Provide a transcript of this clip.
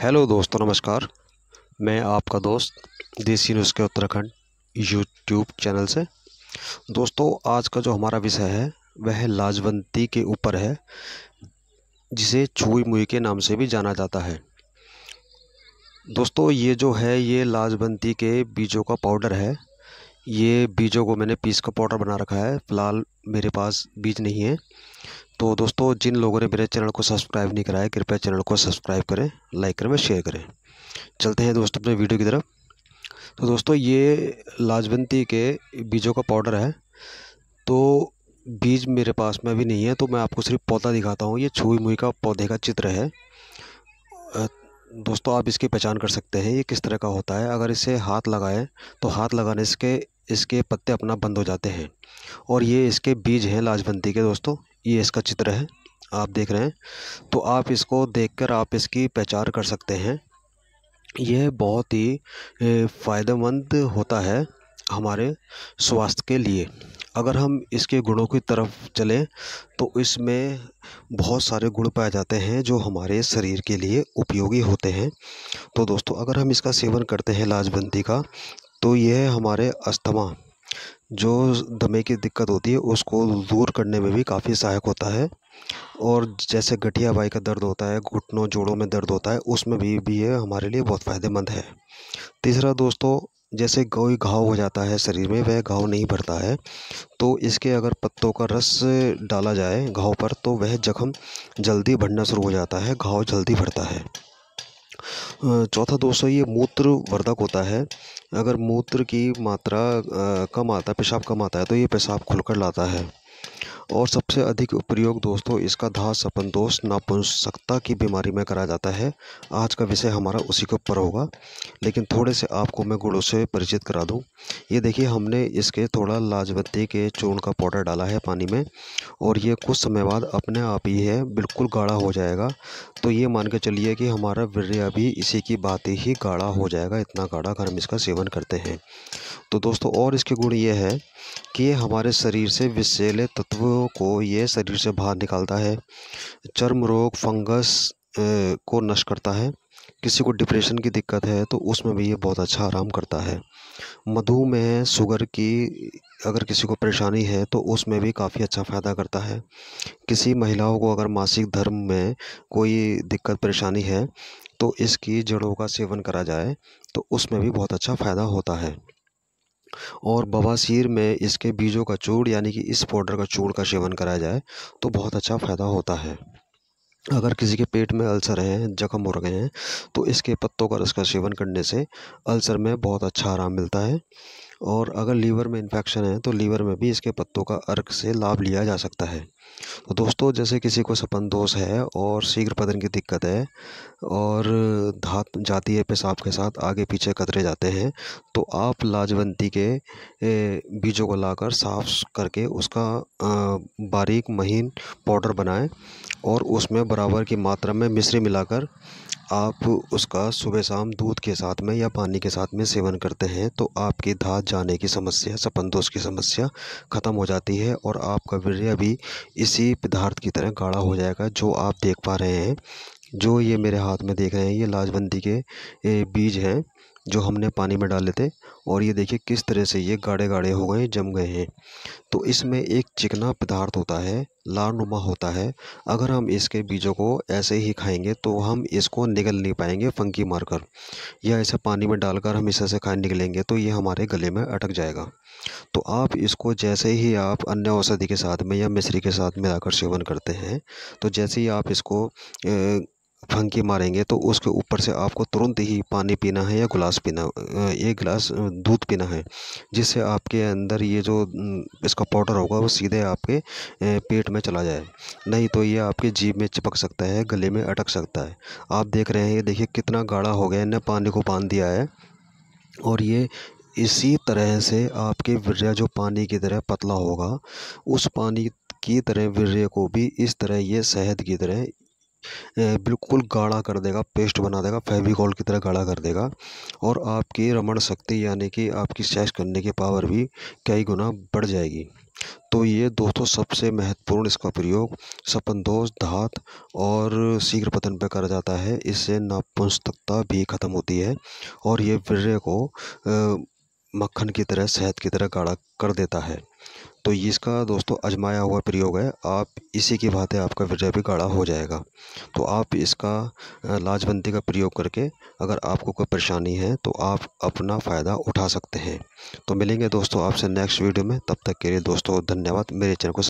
hello दोस्तों नमस्कार मैं आपका दोस्त देसी न्यूज़ के उत्तराखंड यूट्यूब चैनल से दोस्तों आज का जो हमारा विषय है वह लाजवंती के ऊपर है जिसे छुई मुई के नाम से भी जाना जाता है दोस्तों ये जो है ये लाजवंती के बीजों का पाउडर है ये बीजों को मैंने पीस का पाउडर बना रखा है फ़िलहाल मेरे पास बीज नहीं है तो दोस्तों जिन लोगों ने मेरे चैनल को सब्सक्राइब नहीं कराया कृपया चैनल को सब्सक्राइब करें लाइक करें और शेयर करें चलते हैं दोस्तों अपने वीडियो की तरफ तो दोस्तों ये लाजवंती के बीजों का पाउडर है तो बीज मेरे पास में अभी नहीं है तो मैं आपको सिर्फ पौधा दिखाता हूँ ये छुई मुई का पौधे का चित्र है दोस्तों आप इसकी पहचान कर सकते हैं ये किस तरह का होता है अगर इसे हाथ लगाएं तो हाथ लगाने इसके इसके पत्ते अपना बंद हो जाते हैं और ये इसके बीज हैं लाजवंती के दोस्तों ये इसका चित्र है आप देख रहे हैं तो आप इसको देखकर आप इसकी पहचान कर सकते हैं यह बहुत ही फ़ायदेमंद होता है हमारे स्वास्थ्य के लिए अगर हम इसके गुणों की तरफ चलें तो इसमें बहुत सारे गुण पाए जाते हैं जो हमारे शरीर के लिए उपयोगी होते हैं तो दोस्तों अगर हम इसका सेवन करते हैं लाजबंदी का तो यह हमारे अस्थमा जो दमे की दिक्कत होती है उसको दूर करने में भी काफ़ी सहायक होता है और जैसे गठिया बाई का दर्द होता है घुटनों जोड़ों में दर्द होता है उसमें भी भी ये हमारे लिए बहुत फ़ायदेमंद है तीसरा दोस्तों जैसे कोई घाव हो जाता है शरीर में वह घाव नहीं भरता है तो इसके अगर पत्तों का रस डाला जाए घाव पर तो वह जख्म जल्दी भरना शुरू हो जाता है घाव जल्दी भरता है चौथा दोष है ये मूत्र वर्धक होता है अगर मूत्र की मात्रा कम आता है पेशाब कम आता है तो ये पेशाब खुलकर लाता है और सबसे अधिक उपयोग दोस्तों इसका धा सपन दोष नापुंसकता की बीमारी में करा जाता है आज का विषय हमारा उसी के ऊपर होगा लेकिन थोड़े से आपको मैं गुड़ों से परिचित करा दूं ये देखिए हमने इसके थोड़ा लाजवती के चूर्ण का पाउडर डाला है पानी में और ये कुछ समय बाद अपने आप ही है बिल्कुल गाढ़ा हो जाएगा तो ये मान के चलिए कि हमारा वीर्य भी इसी की बात ही गाढ़ा हो जाएगा इतना गाढ़ा अगर हम इसका सेवन करते हैं तो दोस्तों और इसके गुण ये है कि ये हमारे शरीर से विषैले तत्वों को ये शरीर से बाहर निकालता है चर्म रोग फंगस को नष्ट करता है किसी को डिप्रेशन की दिक्कत है तो उसमें भी ये बहुत अच्छा आराम करता है मधुमेह शुगर की अगर किसी को परेशानी है तो उसमें भी काफ़ी अच्छा फ़ायदा करता है किसी महिलाओं को अगर मासिक धर्म में कोई दिक्कत परेशानी है तो इसकी जड़ों का सेवन करा जाए तो उसमें भी बहुत अच्छा फ़ायदा होता है और बवासीर में इसके बीजों का चूड़ यानी कि इस पाउडर का चूड़ का सेवन कराया जाए तो बहुत अच्छा फ़ायदा होता है अगर किसी के पेट में अल्सर हैं जख्म हो रहे हैं तो इसके पत्तों का रस का सेवन करने से अल्सर में बहुत अच्छा आराम मिलता है और अगर लीवर में इन्फेक्शन है तो लीवर में भी इसके पत्तों का अर्क से लाभ लिया जा सकता है तो दोस्तों जैसे किसी को सपन दोष है और शीघ्र पतन की दिक्कत है और धात जाती है पेशाब के साथ आगे पीछे कतरे जाते हैं तो आप लाजवंती के बीजों को लाकर साफ करके उसका बारीक महीन पाउडर बनाएं और उसमें बराबर की मात्रा में मिश्री मिलाकर आप उसका सुबह शाम दूध के साथ में या पानी के साथ में सेवन करते हैं तो आपकी धात जाने की समस्या सपन दोष की समस्या ख़त्म हो जाती है और आपका वीर्य भी इसी पदार्थ की तरह गाढ़ा हो जाएगा जो आप देख पा रहे हैं जो ये मेरे हाथ में देख रहे हैं ये लाजबंदी के बीज हैं जो हमने पानी में डाले थे और ये देखिए किस तरह से ये गाढ़े गाढ़े हो गए जम गए हैं तो इसमें एक चिकना पदार्थ होता है लारनुमा होता है अगर हम इसके बीजों को ऐसे ही खाएंगे तो हम इसको निगल नहीं पाएंगे फंकी मारकर या ऐसे पानी में डालकर हम इसे से खाए निकलेंगे तो ये हमारे गले में अटक जाएगा तो आप इसको जैसे ही आप अन्य औषधि के साथ में या मिश्री के साथ मिलाकर सेवन करते हैं तो जैसे ही आप इसको ए, फंकी मारेंगे तो उसके ऊपर से आपको तुरंत ही पानी पीना है या गिलास पीना एक गिलास दूध पीना है जिससे आपके अंदर ये जो इसका पाउडर होगा वो सीधे आपके पेट में चला जाए नहीं तो ये आपके जीभ में चिपक सकता है गले में अटक सकता है आप देख रहे हैं ये देखिए कितना गाढ़ा हो गया इन्हें पानी को बांध दिया है और ये इसी तरह से आपके वीर्य जो पानी की तरह पतला होगा उस पानी की तरह वीर्य को भी इस तरह ये शहद की तरह बिल्कुल गाढ़ा कर देगा पेस्ट बना देगा फेविकॉल की तरह गाढ़ा कर देगा और आपकी रमण शक्ति यानी कि आपकी सहज करने की पावर भी कई गुना बढ़ जाएगी तो ये दोस्तों सबसे महत्वपूर्ण इसका प्रयोग सपन दोष धात और शीघ्र पतन पर करा जाता है इससे नापुंसकता भी खत्म होती है और ये वीर्य को मक्खन की तरह शहद की तरह गाढ़ा कर देता है तो ये इसका दोस्तों अजमाया हुआ प्रयोग है आप इसी की बातें आपका विजय भी गाढ़ा हो जाएगा तो आप इसका लाजबंदी का प्रयोग करके अगर आपको कोई परेशानी है तो आप अपना फ़ायदा उठा सकते हैं तो मिलेंगे दोस्तों आपसे नेक्स्ट वीडियो में तब तक के लिए दोस्तों धन्यवाद मेरे चैनल को